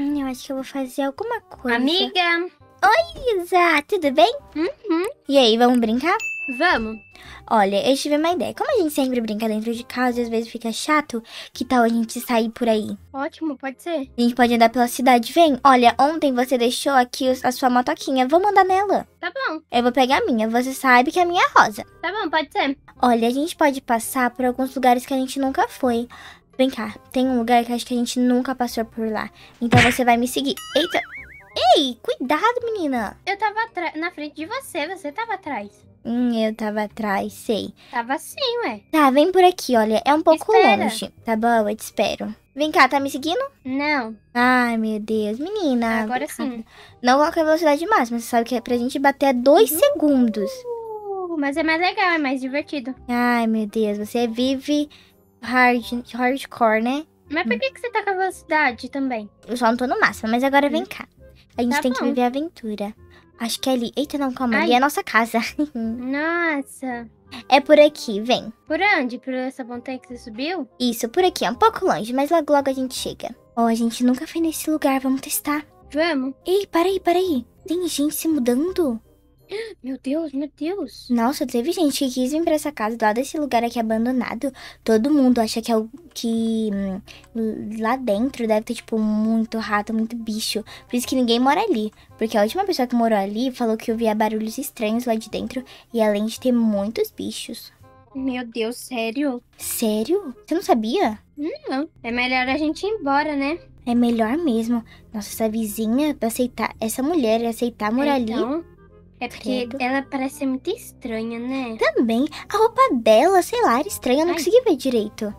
Hum, eu acho que eu vou fazer alguma coisa. Amiga! Oi, Isa! Tudo bem? Uhum. E aí, vamos brincar? Vamos. Olha, eu tive uma ideia. Como a gente sempre brinca dentro de casa e às vezes fica chato, que tal a gente sair por aí? Ótimo, pode ser. A gente pode andar pela cidade. Vem, olha, ontem você deixou aqui a sua motoquinha. Vamos andar nela. Tá bom. Eu vou pegar a minha. Você sabe que é a minha é rosa. Tá bom, pode ser. Olha, a gente pode passar por alguns lugares que a gente nunca foi. Vem cá, tem um lugar que acho que a gente nunca passou por lá. Então você vai me seguir. Eita! Ei, cuidado, menina! Eu tava na frente de você, você tava atrás. Hum, eu tava atrás, sei. Tava sim, ué. Tá, vem por aqui, olha. É um pouco Espera. longe. Tá bom, eu te espero. Vem cá, tá me seguindo? Não. Ai, meu Deus. Menina. Agora sim. Não coloca a velocidade máxima. Você sabe que é pra gente bater a dois uhum. segundos. Mas é mais legal, é mais divertido. Ai, meu Deus. Você vive hard, hardcore, né? Mas por que, que você tá com a velocidade também? Eu só não tô no máximo, mas agora vem hum. cá. A gente Tá tem que viver a aventura. Acho que é ali. Eita, não, calma. Ali é a nossa casa. Nossa. É por aqui, vem. Por onde? Por essa montanha que você subiu? Isso, por aqui. É um pouco longe, mas logo logo a gente chega. Ó, a gente nunca foi nesse lugar. Vamos testar. Vamos. Ei, peraí, peraí. Tem gente se mudando? Meu Deus, meu Deus. Nossa, teve gente que quis vir pra essa casa lá desse lugar aqui abandonado. Todo mundo acha que é o que hum, lá dentro deve ter, tipo, muito rato, muito bicho. Por isso que ninguém mora ali. Porque a última pessoa que morou ali falou que ouvia barulhos estranhos lá de dentro. E além de ter muitos bichos. Meu Deus, sério? Sério? Você não sabia? Não. É melhor a gente ir embora, né? É melhor mesmo. Nossa, essa vizinha pra aceitar. Essa mulher aceitar morar então... ali. É porque credo. ela parece ser muito estranha, né? Também. A roupa dela, sei lá, era estranha, eu não Ai. consegui ver direito.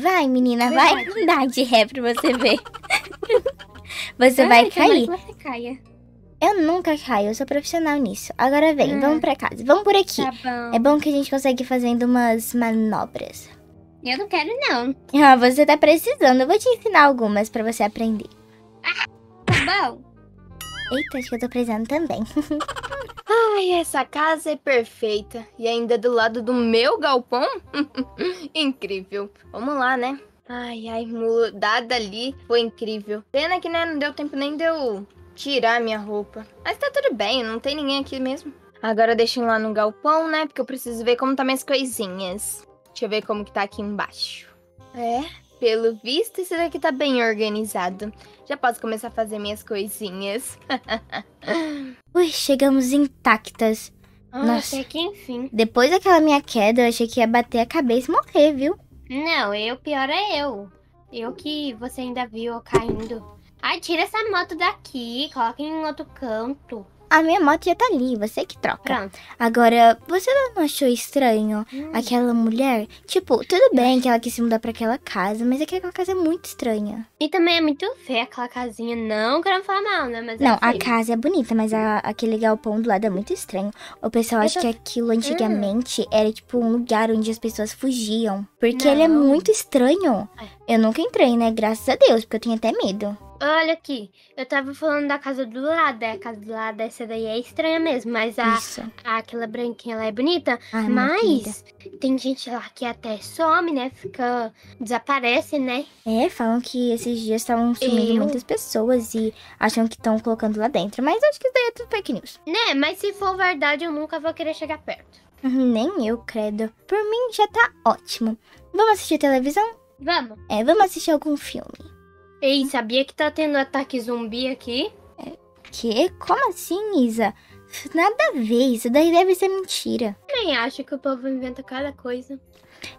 Vai, menina, vai dá de ré pra você ver. você Ai, vai é cair. Que você caia. Eu nunca caio, eu sou profissional nisso. Agora vem, ah. vamos pra casa. Vamos por aqui. Tá bom. É bom que a gente consegue ir fazendo umas manobras. Eu não quero, não. Ah, você tá precisando. Eu vou te ensinar algumas para você aprender. Ah, tá bom. Eita, acho que eu tô precisando também. Ai, essa casa é perfeita. E ainda do lado do meu galpão? incrível. Vamos lá, né? Ai, ai, mudada ali foi incrível. Pena que né, não deu tempo nem de eu tirar minha roupa. Mas tá tudo bem, não tem ninguém aqui mesmo. Agora deixem lá no galpão, né? Porque eu preciso ver como tá minhas coisinhas. Deixa eu ver como que tá aqui embaixo. É, pelo visto, isso daqui tá bem organizado. Já posso começar a fazer minhas coisinhas. Ui, chegamos intactas. Ah, Nossa, até que enfim. Depois daquela minha queda, eu achei que ia bater a cabeça e morrer, viu? Não, eu pior é eu. Eu que você ainda viu caindo. Ai, tira essa moto daqui, coloca em outro canto a minha moto já tá ali, você que troca. Pronto. Agora, você não achou estranho hum. aquela mulher? Tipo, tudo bem que ela quis se mudar pra aquela casa, mas é que aquela casa é muito estranha. E também é muito feia aquela casinha. Não quero falar mal, né? Mas é não, é a casa é bonita, mas a, aquele galpão do lado é muito estranho. O pessoal Eu acha tô... que aquilo antigamente hum. era tipo um lugar onde as pessoas fugiam. Porque não. ele é muito estranho. É. Eu nunca entrei, né? Graças a Deus, porque eu tenho até medo. Olha aqui, eu tava falando da casa do lado, é a casa do lado, essa daí é estranha mesmo, mas a, a aquela branquinha lá é bonita, Ai, ah, mas tem gente lá que até some, né? Fica. desaparece, né? É, falam que esses dias estavam sumindo eu... muitas pessoas e acham que estão colocando lá dentro, mas acho que isso daí é tudo fake news. Né, mas se for verdade, eu nunca vou querer chegar perto. Uhum, nem eu, credo. Por mim já tá ótimo. Vamos assistir televisão? Vamos. É, vamos assistir algum filme. Ei, sabia que tá tendo ataque zumbi aqui? É, que? Como assim, Isa? Nada a ver, isso daí deve ser mentira. Nem acho que o povo inventa cada coisa.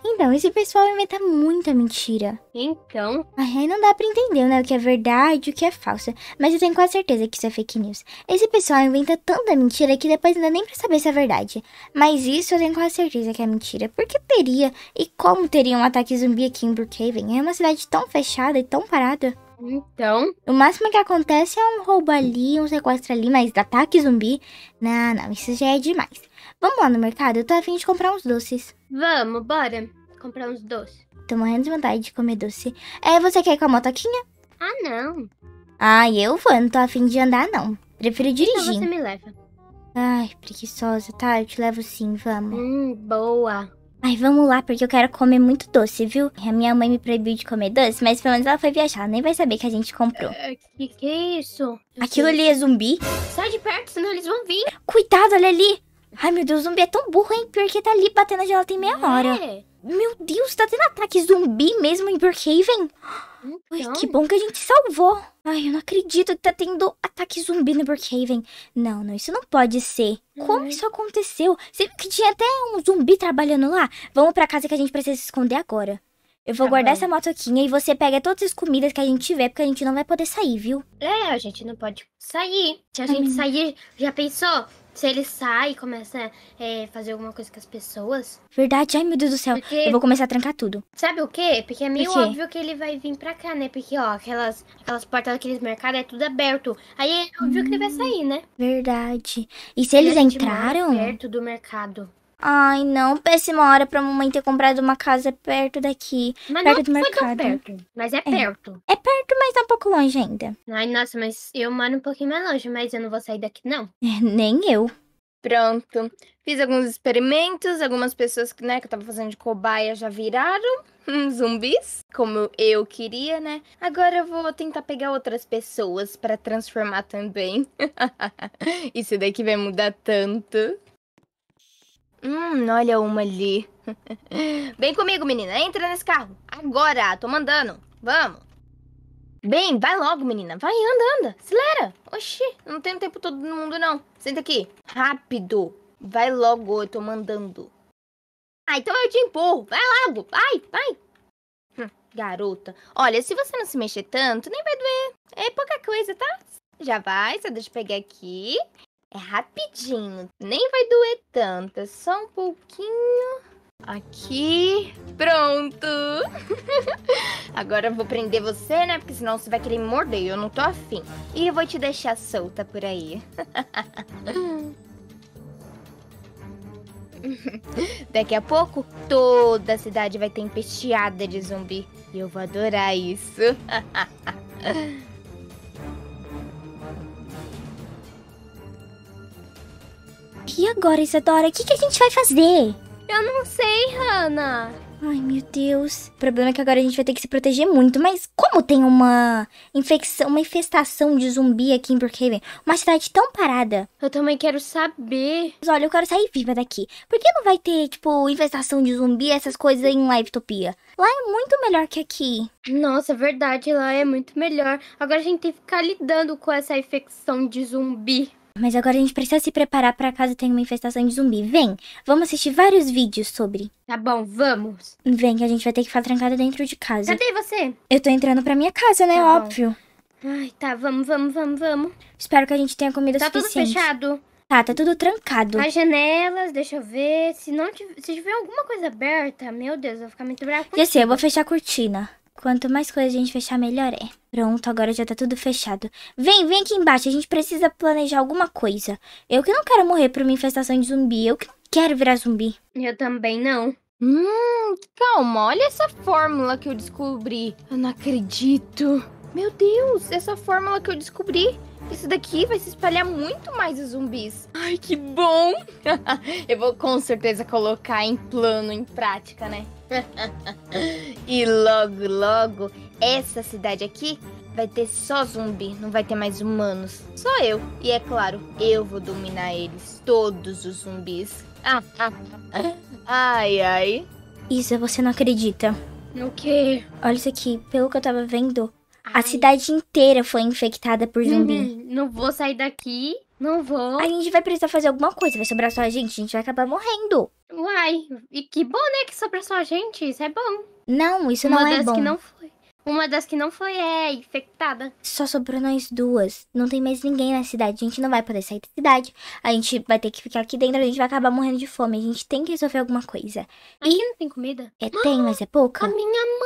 Então, esse pessoal inventa muita mentira. Então? Aí não dá pra entender, né, o que é verdade e o que é falsa. Mas eu tenho quase certeza que isso é fake news. Esse pessoal inventa tanta mentira que depois não dá nem pra saber se é verdade. Mas isso eu tenho quase certeza que é mentira. Porque teria e como teria um ataque zumbi aqui em Brookhaven? É uma cidade tão fechada e tão parada. Então. O máximo que acontece é um roubo ali, um sequestro ali, mas ataque zumbi. Não, não, isso já é demais. Vamos lá no mercado, eu tô afim de comprar uns doces. Vamos, bora comprar uns doces. Tô morrendo de vontade de comer doce. É, você quer ir com a motoquinha? Ah, não. Ah, eu vou, não tô afim de andar, não. Prefiro dirigir. Então você me leva. Ai, preguiçosa, tá? Eu te levo sim, vamos. Hum, boa. Ai, vamos lá, porque eu quero comer muito doce, viu? A minha mãe me proibiu de comer doce, mas pelo menos ela foi viajar. Ela nem vai saber que a gente comprou. Uh, que que é isso? Aquilo ali é zumbi? Sai de perto, senão eles vão vir. Cuidado, olha ali. Ai, meu Deus, o zumbi é tão burro, hein? Pior que tá ali batendo a gelatina em meia é. hora. Meu Deus, tá tendo ataque zumbi mesmo em Brookhaven? Então... Ai, que bom que a gente salvou. Ai, eu não acredito que tá tendo ataque zumbi no Brookhaven. Não, não, isso não pode ser. Como uhum. isso aconteceu? Você viu que tinha até um zumbi trabalhando lá? Vamos pra casa que a gente precisa se esconder agora. Eu vou tá guardar bom. essa motoquinha e você pega todas as comidas que a gente tiver, porque a gente não vai poder sair, viu? É, a gente não pode sair. Se a Ai, gente sair, já pensou? se ele sai e começa a é, fazer alguma coisa com as pessoas. Verdade, ai meu Deus do céu, Porque... eu vou começar a trancar tudo. Sabe o quê? Porque é meio óbvio que ele vai vir pra cá, né? Porque, ó, aquelas, aquelas portas daqueles mercados é tudo aberto. Aí é óbvio hum, que ele vai sair, né? Verdade. E se e eles entraram? perto do mercado. Ai, não, péssima hora pra mamãe ter comprado uma casa perto daqui. Mas perto não do mercado. perto, mas é, é, perto. É perto, mas tá um pouco longe ainda. Ai, nossa, mas eu moro um pouquinho mais longe, mas eu não vou sair daqui, não. É, nem eu. Pronto. Fiz alguns experimentos, algumas pessoas que, né, que eu tava fazendo de cobaia já viraram zumbis, como eu queria, né? Agora eu vou tentar pegar outras pessoas para transformar também. Isso daqui vai mudar tanto. Hum, olha uma ali. Vem comigo, menina. Entra nesse carro. Agora, tô mandando. Vamos. Bem, vai logo, menina. Vai, anda, anda. Acelera. Oxi, não tem tempo todo no mundo, não. Senta aqui. Rápido. Vai logo, eu tô mandando. Ah, então eu te empurro. Vai logo. Vai, vai. Hum, garota. Olha, se você não se mexer tanto, nem vai doer. É pouca coisa, tá? Já vai, só deixa eu pegar aqui. É rapidinho, nem vai doer tanto, é só um pouquinho. Aqui, pronto! Agora eu vou prender você, né? Porque senão você vai querer me morder, eu não tô afim. E eu vou te deixar solta por aí. Daqui a pouco, toda a cidade vai ter empesteada de zumbi. E eu vou adorar isso. E agora, Isadora? O que, que a gente vai fazer? Eu não sei, Hannah. Ai, meu Deus. O problema é que agora a gente vai ter que se proteger muito. Mas como tem uma infecção, uma infestação de zumbi aqui em Brookhaven? Uma cidade tão parada. Eu também quero saber. Mas olha, eu quero sair viva daqui. Por que não vai ter, tipo, infestação de zumbi, essas coisas em Livetopia? Lá é muito melhor que aqui. Nossa, é verdade. Lá é muito melhor. Agora a gente tem que ficar lidando com essa infecção de zumbi. Mas agora a gente precisa se preparar para caso tenha uma infestação de zumbi. Vem, vamos assistir vários vídeos sobre. Tá bom, vamos. Vem, que a gente vai ter que ficar trancada dentro de casa. Cadê você? Eu tô entrando pra minha casa, né? Tá Óbvio. Ai, tá, vamos, vamos, vamos, vamos. Espero que a gente tenha comida tá suficiente. Tá tudo fechado. Tá, tá tudo trancado. As janelas, deixa eu ver. Se não tiver, se tiver alguma coisa aberta, meu Deus, eu vou ficar muito bravo. E assim, eu vou fechar a cortina. Quanto mais coisa a gente fechar, melhor é. Pronto, agora já tá tudo fechado. Vem, vem aqui embaixo, a gente precisa planejar alguma coisa. Eu que não quero morrer por uma infestação de zumbi, eu que não quero virar zumbi. Eu também não. Hum, calma, olha essa fórmula que eu descobri. Eu não acredito. Meu Deus, essa fórmula que eu descobri isso daqui vai se espalhar muito mais os zumbis. Ai, que bom! Eu vou com certeza colocar em plano, em prática, né? e logo, logo, essa cidade aqui vai ter só zumbi, não vai ter mais humanos. Só eu. E é claro, eu vou dominar eles, todos os zumbis. ai, ai. Isa, você não acredita. No quê? Olha isso aqui, pelo que eu tava vendo, a cidade inteira foi infectada por zumbi. não vou sair daqui. Não vou. A gente vai precisar fazer alguma coisa. Vai sobrar só a gente. A gente vai acabar morrendo. Uai. E que bom, né? Que sobra só a gente. Isso é bom. Não, isso Uma não é bom. Uma das que não foi. Uma das que não foi é infectada. Só sobrou nós duas. Não tem mais ninguém na cidade. A gente não vai poder sair da cidade. A gente vai ter que ficar aqui dentro. A gente vai acabar morrendo de fome. A gente tem que resolver alguma coisa. Aqui e... não tem comida? É, tem, mas é pouca. A minha mãe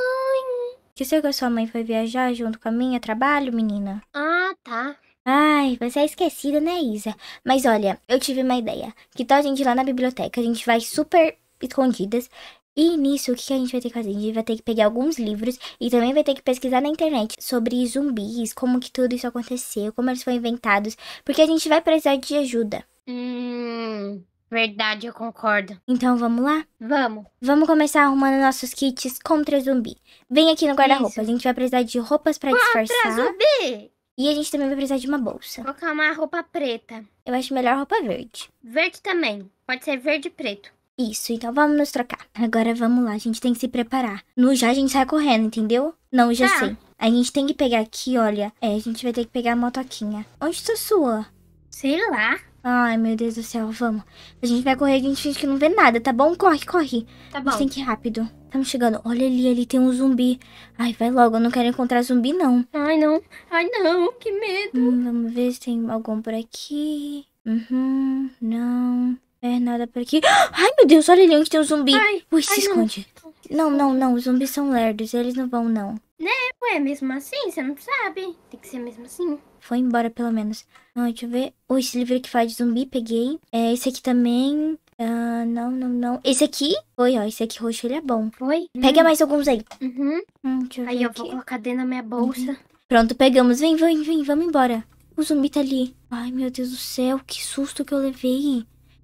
que a que sua mãe foi viajar junto com a minha trabalho, menina? Ah, tá. Ai, você é esquecida, né, Isa? Mas olha, eu tive uma ideia. Que tal a gente ir lá na biblioteca? A gente vai super escondidas. E nisso, o que a gente vai ter que fazer? A gente vai ter que pegar alguns livros e também vai ter que pesquisar na internet sobre zumbis, como que tudo isso aconteceu, como eles foram inventados, porque a gente vai precisar de ajuda. Hum. Verdade, eu concordo. Então vamos lá? Vamos. Vamos começar arrumando nossos kits contra zumbi. Vem aqui no guarda-roupa. A gente vai precisar de roupas para disfarçar. zumbi! E a gente também vai precisar de uma bolsa. Vou colocar uma roupa preta. Eu acho melhor roupa verde. Verde também. Pode ser verde e preto. Isso, então vamos nos trocar. Agora vamos lá, a gente tem que se preparar. No já a gente sai correndo, entendeu? Não, já tá. sei. A gente tem que pegar aqui, olha. É, a gente vai ter que pegar a motoquinha. Onde tá sua? Sei lá. Ai, meu Deus do céu, vamos. A gente vai correr, a gente finge que não vê nada, tá bom? Corre, corre. Tá bom. A gente tem que ir rápido. Estamos chegando. Olha ali, ali tem um zumbi. Ai, vai logo, eu não quero encontrar zumbi, não. Ai, não. Ai, não, que medo. Hum, vamos ver se tem algum por aqui. Uhum, não. É nada por aqui. Ai, meu Deus, olha ali onde tem um zumbi. Ai, Ui, se ai, esconde. Não. não, não, não, os zumbis são lerdos, eles não vão, não. Né? Ué, mesmo assim, você não sabe. Tem que ser mesmo assim foi embora, pelo menos. Não, deixa eu ver. Oh, esse livro que faz de zumbi, peguei. É, esse aqui também. Ah, não, não, não. Esse aqui foi, ó. Esse aqui roxo, ele é bom. Foi? Pega hum. mais alguns aí. Uhum. Hum, deixa eu aí eu vou colocar dentro da minha bolsa. Uhum. Pronto, pegamos. Vem, vem, vem, vamos embora. O zumbi tá ali. Ai, meu Deus do céu, que susto que eu levei.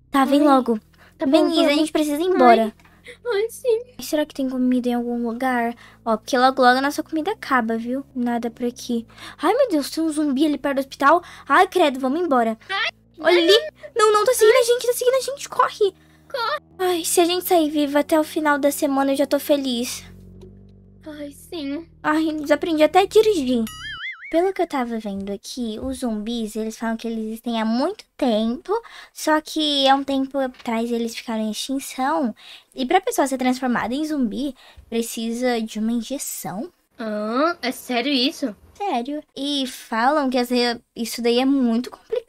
Tá, vem logo. Tá bem, bom, Isa, a gente precisa ir embora. Ai. Ai, sim. Será que tem comida em algum lugar? Ó, porque logo logo a nossa comida acaba, viu? Nada por aqui. Ai, meu Deus, tem um zumbi ali perto do hospital. Ai, credo, vamos embora. Ai, Olha ali. Não, não, tá seguindo a gente, tá seguindo a gente. Corre. Corre. Ai, se a gente sair viva até o final da semana, eu já tô feliz. Ai, sim. Ai, desaprendi até a dirigir. Pelo que eu tava vendo aqui, os zumbis, eles falam que eles existem há muito tempo, só que há um tempo atrás eles ficaram em extinção. E pra pessoa ser transformada em zumbi, precisa de uma injeção. Ah, é sério isso? Sério. E falam que isso daí é muito complicado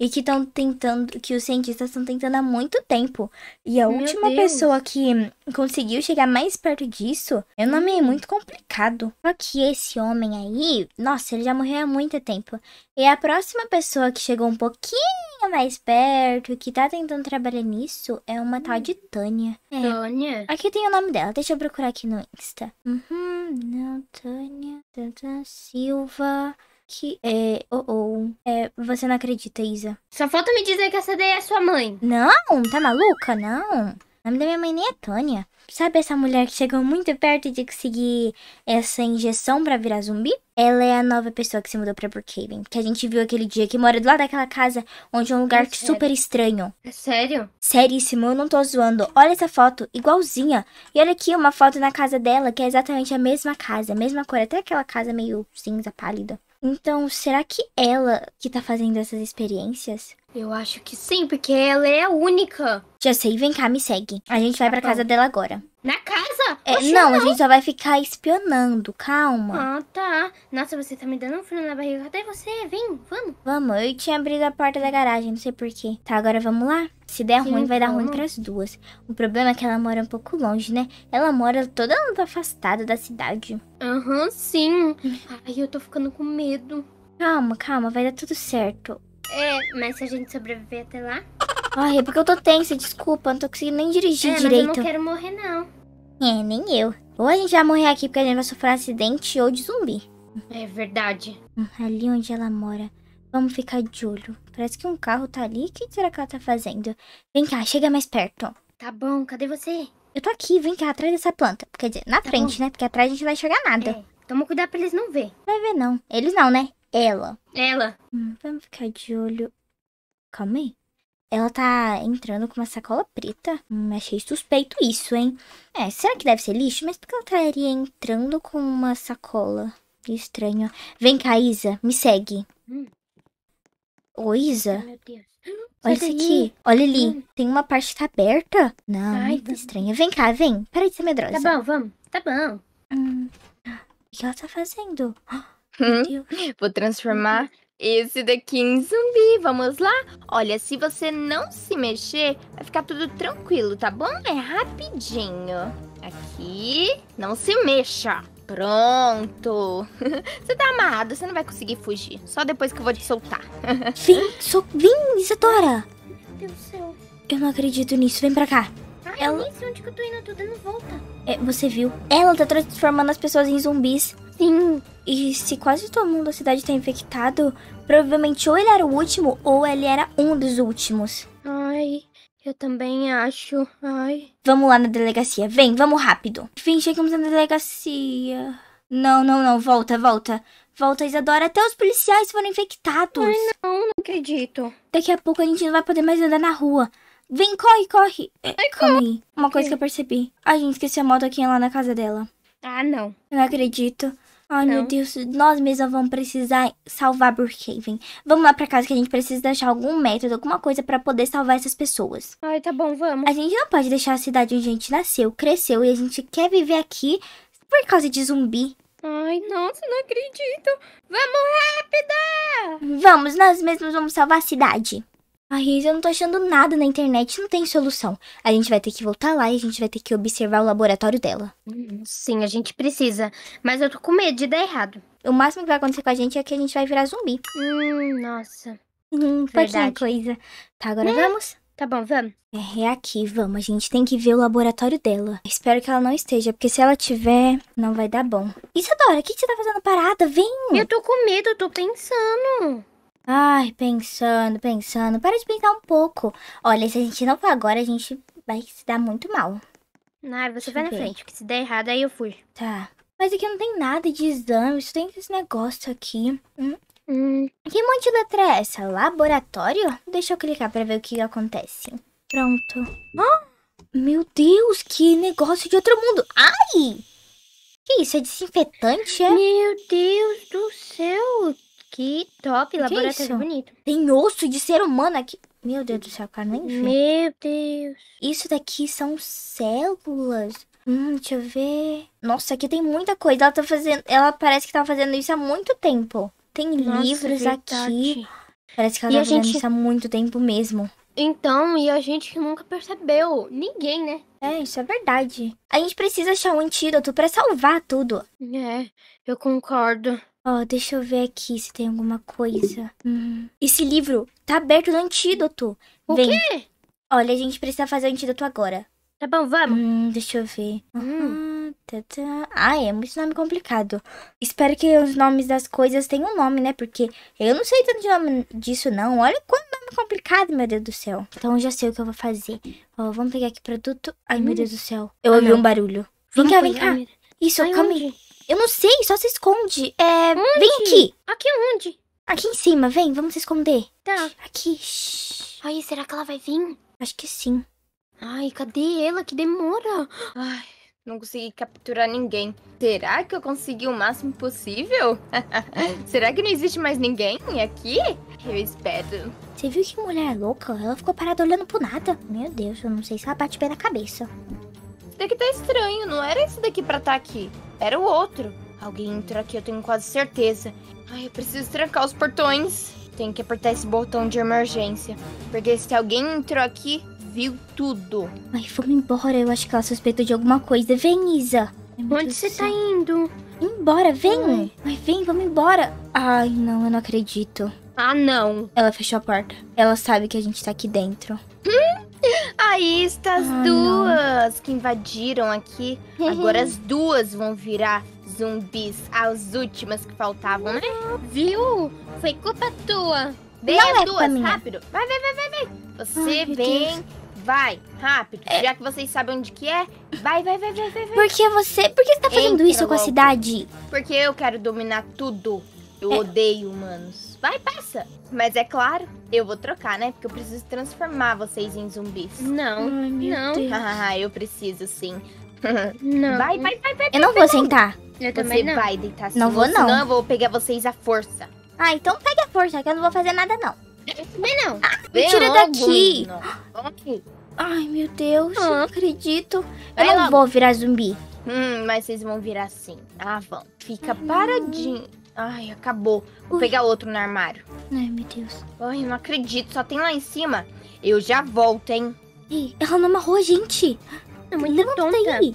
e que estão tentando, que os cientistas estão tentando há muito tempo. E a Meu última Deus. pessoa que conseguiu chegar mais perto disso é um nome hum. muito complicado. Só que esse homem aí, nossa, ele já morreu há muito tempo. E a próxima pessoa que chegou um pouquinho mais perto, que tá tentando trabalhar nisso, é uma tal de Tânia. É. Tânia? Aqui tem o nome dela, deixa eu procurar aqui no Insta. Uhum, não, Tânia, Tânia Silva que é. Oh, oh. É, você não acredita, Isa. Só falta me dizer que essa daí é sua mãe. Não, tá maluca? Não. O nome da minha mãe nem é Tânia. Sabe essa mulher que chegou muito perto de conseguir essa injeção para virar zumbi? Ela é a nova pessoa que se mudou pra Brookhaven. Que a gente viu aquele dia, que mora do lado daquela casa, onde é um lugar é super estranho. É sério? Seríssimo, eu não tô zoando. Olha essa foto, igualzinha. E olha aqui uma foto na casa dela, que é exatamente a mesma casa, a mesma cor. Até aquela casa meio cinza pálida. Então, será que ela que tá fazendo essas experiências? Eu acho que sim, porque ela é a única. Já sei, vem cá, me segue. A gente vai tá pra bom. casa dela agora. Na casa? É, Oxe, não, não, a gente só vai ficar espionando, calma. Ah, tá. Nossa, você tá me dando um frio na barriga. Cadê você? Vem, vamos. Vamos, eu tinha abrido a porta da garagem, não sei porquê. Tá, agora vamos lá? Se der Sim, ruim, vai dar ruim para as duas. O problema é que ela mora um pouco longe, né? Ela mora toda afastada da cidade. Aham, uhum, sim. Ai, eu tô ficando com medo. Calma, calma, vai dar tudo certo. É, mas se a gente sobreviver até lá? Ai, é porque eu tô tensa, desculpa. Não tô conseguindo nem dirigir é, direito. Mas eu não quero morrer, não. É, nem eu. Ou a gente vai morrer aqui porque a gente vai sofrer um acidente ou de zumbi. É verdade. Hum, ali onde ela mora. Vamos ficar de olho. Parece que um carro tá ali. O que será que ela tá fazendo? Vem cá, chega mais perto. Tá bom, cadê você? Eu tô aqui, vem cá, atrás dessa planta. Quer dizer, na tá frente, bom. né? Porque atrás a gente não vai chegar nada. É, toma cuidado pra eles não ver. Vai ver não. Eles não, né? Ela. Ela. Hum, vamos ficar de olho. Calma aí. Ela tá entrando com uma sacola preta? Hum, achei suspeito isso, hein? É, será que deve ser lixo? Mas por que ela estaria entrando com uma sacola? Que estranho. Vem cá, Isa. Me segue. Hum. Ô, Isa. Meu Deus. Olha isso aqui. Olha ali. Hum. Tem uma parte que tá aberta. Não, Ai, tá estranha. Vem cá, vem. Para de ser medrosa. Tá bom, vamos. Tá bom. Hum. O que ela tá fazendo? Hum. Vou transformar hum. Esse daqui é um zumbi, vamos lá? Olha, se você não se mexer, vai ficar tudo tranquilo, tá bom? É rapidinho. Aqui, não se mexa. Pronto. você tá amarrado, você não vai conseguir fugir. Só depois que eu vou te soltar. vem, so, Vim, Isadora. Meu Deus do céu. Eu não acredito nisso, vem pra cá. Ela... Eu nem sei onde que eu tô indo, eu tô dando volta. É, você viu? Ela tá transformando as pessoas em zumbis. Sim. E se quase todo mundo da cidade tá infectado, provavelmente ou ele era o último ou ele era um dos últimos. Ai, eu também acho. Ai. Vamos lá na delegacia. Vem, vamos rápido. Enfim, chegamos na delegacia. Não, não, não. Volta, volta. Volta, Isadora. Até os policiais foram infectados. Ai, não, não acredito. Daqui a pouco a gente não vai poder mais andar na rua. Vem, corre, corre. É, Ai, corre. Uma coisa que eu percebi. A gente esqueceu a motoquinha lá na casa dela. Ah, não. Eu não acredito. Ai, não. meu Deus, nós mesmas vamos precisar salvar Brookhaven. Vamos lá pra casa que a gente precisa achar algum método, alguma coisa para poder salvar essas pessoas. Ai, tá bom, vamos. A gente não pode deixar a cidade onde a gente nasceu, cresceu e a gente quer viver aqui por causa de zumbi. Ai, nossa, não acredito. Vamos rápido! Vamos, nós mesmos vamos salvar a cidade. Ai, eu não tô achando nada na internet, não tem solução. A gente vai ter que voltar lá e a gente vai ter que observar o laboratório dela. Hum, sim, a gente precisa. Mas eu tô com medo de dar errado. O máximo que vai acontecer com a gente é que a gente vai virar zumbi. Hum, nossa. Hum, pouquinha coisa. Tá, agora né? vamos? Tá bom, vamos. É, é aqui, vamos. A gente tem que ver o laboratório dela. Espero que ela não esteja, porque se ela tiver, não vai dar bom. Isadora, o que, que você tá fazendo parada? Vem! Eu tô com medo, eu tô pensando. Ai, pensando, pensando. Para de pensar um pouco. Olha, se a gente não for agora, a gente vai se dar muito mal. Não, você Deixa vai na frente, porque se der errado, aí eu fui. Tá. Mas aqui não tem nada de exame, só tem esse negócio aqui. Hum. Hum. Que monte de letra é essa? Laboratório? Deixa eu clicar pra ver o que acontece. Pronto. Meu Deus, que negócio de outro mundo. Ai! Que isso, é desinfetante, é? Meu Deus do céu, que top, que laboratório é bonito. Tem osso de ser humano aqui. Meu Deus do céu, cara, nem vi. Meu Deus. Isso daqui são células. Hum, deixa eu ver. Nossa, aqui tem muita coisa. Ela tá fazendo. Ela parece que tá fazendo isso há muito tempo. Tem Nossa, é livros verdade. aqui. Parece que ela e tá fazendo gente... isso há muito tempo mesmo. Então, e a gente nunca percebeu. Ninguém, né? É, isso é verdade. A gente precisa achar um antídoto para salvar tudo. É, eu concordo. Ó, oh, deixa eu ver aqui se tem alguma coisa. Hum. Esse livro tá aberto no antídoto. O Vem. quê? Olha, a gente precisa fazer o antídoto agora. Tá bom, vamos. Hum, deixa eu ver. Uhum. Ah, é muito nome complicado. Espero que os nomes das coisas tenham um nome, né? Porque eu não sei tanto de nome disso, não. Olha quanto nome complicado, meu Deus do céu. Então já sei o que eu vou fazer. Ó, vamos pegar aqui produto. Ai, hum. meu Deus do céu. Eu ah, ouvi um barulho. Vem vamos cá, vem cá. Isso, Ai, calma aí. Eu não sei, só se esconde. É. Onde? Vem aqui. Aqui onde? Aqui em cima, vem, vamos se esconder. Tá. Aqui. Shhh. Ai, será que ela vai vir? Acho que sim. Ai, cadê ela? Que demora. Ai, não consegui capturar ninguém. Será que eu consegui o máximo possível? será que não existe mais ninguém aqui? Eu espero. Você viu que mulher louca? Ela ficou parada olhando pro nada. Meu Deus, eu não sei se ela bate bem na cabeça. Isso daqui tá estranho, não era isso daqui pra estar tá aqui. Era o outro. Alguém entrou aqui, eu tenho quase certeza. Ai, eu preciso trancar os portões. Tenho que apertar esse botão de emergência. Porque se alguém entrou aqui, viu tudo. Ai, vamos embora. Eu acho que ela suspeitou de alguma coisa. Vem, Isa. Meu Onde você tá indo? Embora, vem. Ai. Ai, vem, vamos embora. Ai, não, eu não acredito. Ah, não. Ela fechou a porta. Ela sabe que a gente tá aqui dentro. Hum? terraplanistas, ah, duas não. que invadiram aqui. Uhum. Agora as duas vão virar zumbis, as últimas que faltavam, né? Viu? Foi culpa tua. Vem não as é duas, rápido. Vai, vai, vai, vai, vai. Você Ai, vem, vai, rápido. É. Já que vocês sabem onde que é, vai, vai, vai, vai, vai. Por que você, por que você tá fazendo Entra isso logo. com a cidade? Porque eu quero dominar tudo. Eu é. odeio humanos. Vai, passa. Mas é claro, eu vou trocar, né? Porque eu preciso transformar vocês em zumbis. Não, Ai, não. Ah, eu preciso sim. Não. Vai, vai, vai, vai. Eu não vou sentar. Eu Você também não. vai deitar assim. Não vou, não. Senão eu vou pegar vocês à força. Ah, então pega a força, que eu não vou fazer nada, não. Eu também não. Ah, me tira daqui. aqui. Ai, meu Deus, ah. não acredito. eu não logo. vou virar zumbi. Hum, mas vocês vão virar assim. Ah, vão. Fica hum. paradinho. Ai, acabou. Vou Ui. pegar outro no armário. Ai, meu Deus. Ai, não acredito. Só tem lá em cima. Eu já volto, hein? Ei, ela não amarrou a gente. Não é muito Levanta tonta. aí.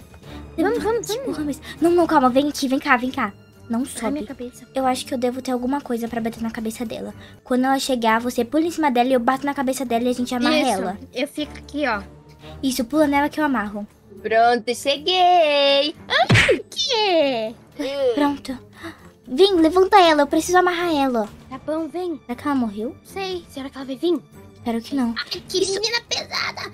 Vamos, vamos, vamos. Mas... Não, não, calma. Vem aqui, vem cá, vem cá. Não sobe. Ai, minha cabeça. Eu acho que eu devo ter alguma coisa pra bater na cabeça dela. Quando ela chegar, você pula em cima dela e eu bato na cabeça dela e a gente amarra Isso. ela. Eu fico aqui, ó. Isso, pula nela que eu amarro. Pronto, cheguei. O que? Pronto. Vem, levanta ela. Eu preciso amarrar ela. Tá bom, vem. Será que ela morreu? Sei. Será que ela vai vir? Espero que não. Ai, que Isso... menina pesada.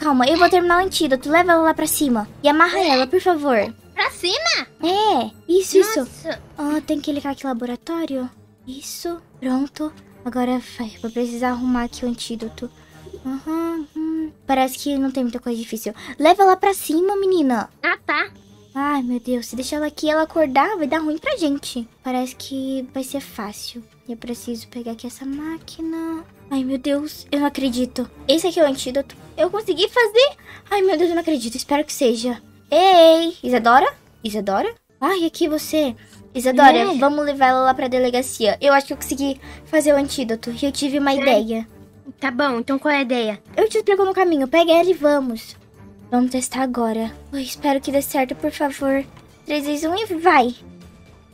Calma, eu vou terminar o antídoto. Leva ela lá pra cima. E amarra é. ela, por favor. Pra cima? É. Isso, Nossa. isso. Ah, oh, tem que ligar aqui laboratório. Isso. Pronto. Agora vai. Vou precisar arrumar aqui o antídoto. Uhum, hum. Parece que não tem muita coisa difícil. Leva ela pra cima, menina. Ah, tá. Ai, meu Deus, se deixar ela aqui ela acordar, vai dar ruim pra gente. Parece que vai ser fácil. Eu preciso pegar aqui essa máquina. Ai, meu Deus, eu não acredito. Esse aqui é o antídoto. Eu consegui fazer. Ai, meu Deus, eu não acredito. Espero que seja. Ei, Isadora? Isadora? Ai, aqui você. Isadora, é. vamos levar ela lá pra delegacia. Eu acho que eu consegui fazer o antídoto. E eu tive uma é. ideia. Tá bom, então qual é a ideia? Eu te explico no caminho. Pega ela e vamos. Vamos testar agora. Eu espero que dê certo, por favor. 3, 2, 1 e vai!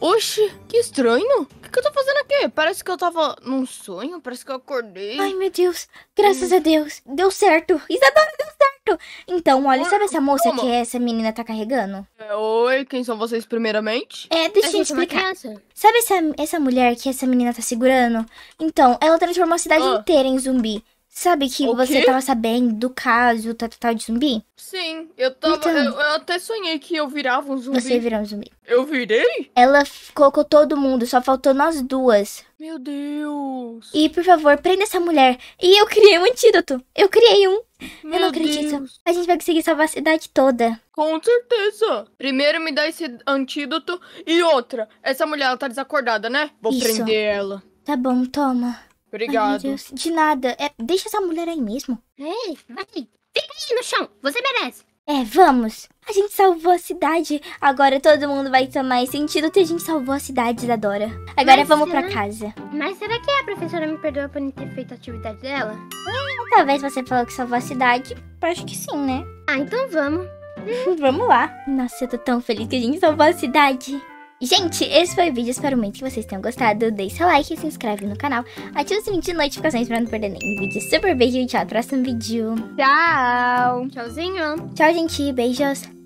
Oxi, que estranho. O que, que, eu tô fazendo aqui? Parece que eu tava num sonho, parece que eu acordei. Ai, meu Deus. Graças hum. a Deus. Deu certo. Isadora, deu certo. Então, olha, sabe essa moça Como? que essa menina tá carregando? É, oi, quem são vocês primeiramente? É, deixa eu é explicar. Sabe essa, essa mulher que essa menina tá segurando? Então, ela transformou a cidade oh. inteira em zumbi. Sabe que o você quê? tava sabendo do caso tal, tal, tal de zumbi? Sim, eu tava. Então, eu, eu, até sonhei que eu virava um zumbi. Você virou um zumbi. Eu virei? Ela colocou todo mundo, só faltou nós duas. Meu Deus. E por favor, prenda essa mulher. E eu criei um antídoto. Eu criei um. Meu eu não acredito. Deus. A gente vai conseguir salvar a cidade toda. Com certeza. Primeiro me dá esse antídoto e outra. Essa mulher ela tá desacordada, né? Vou Isso. prender ela. Tá bom, toma. Obrigado. Ai, de nada. É, deixa essa mulher aí mesmo. Ei, vai. Fica aí no chão. Você merece. É, vamos. A gente salvou a cidade. Agora todo mundo vai tomar esse sentido que a gente salvou a cidade da Dora. Agora Mas vamos será... pra casa. Mas será que a professora me perdoa por não ter feito a atividade dela? Hum, talvez você falou que salvou a cidade. Acho que sim, né? Ah, então vamos. vamos lá. Nossa, eu tô tão feliz que a gente salvou a cidade. Gente, esse foi o vídeo, espero muito que vocês tenham gostado. Deixe seu like, se inscreve no canal, ative o sininho de notificações pra não perder nenhum vídeo. Super beijo e tchau, próximo vídeo. Tchau. Tchauzinho. Tchau, gente. Beijos.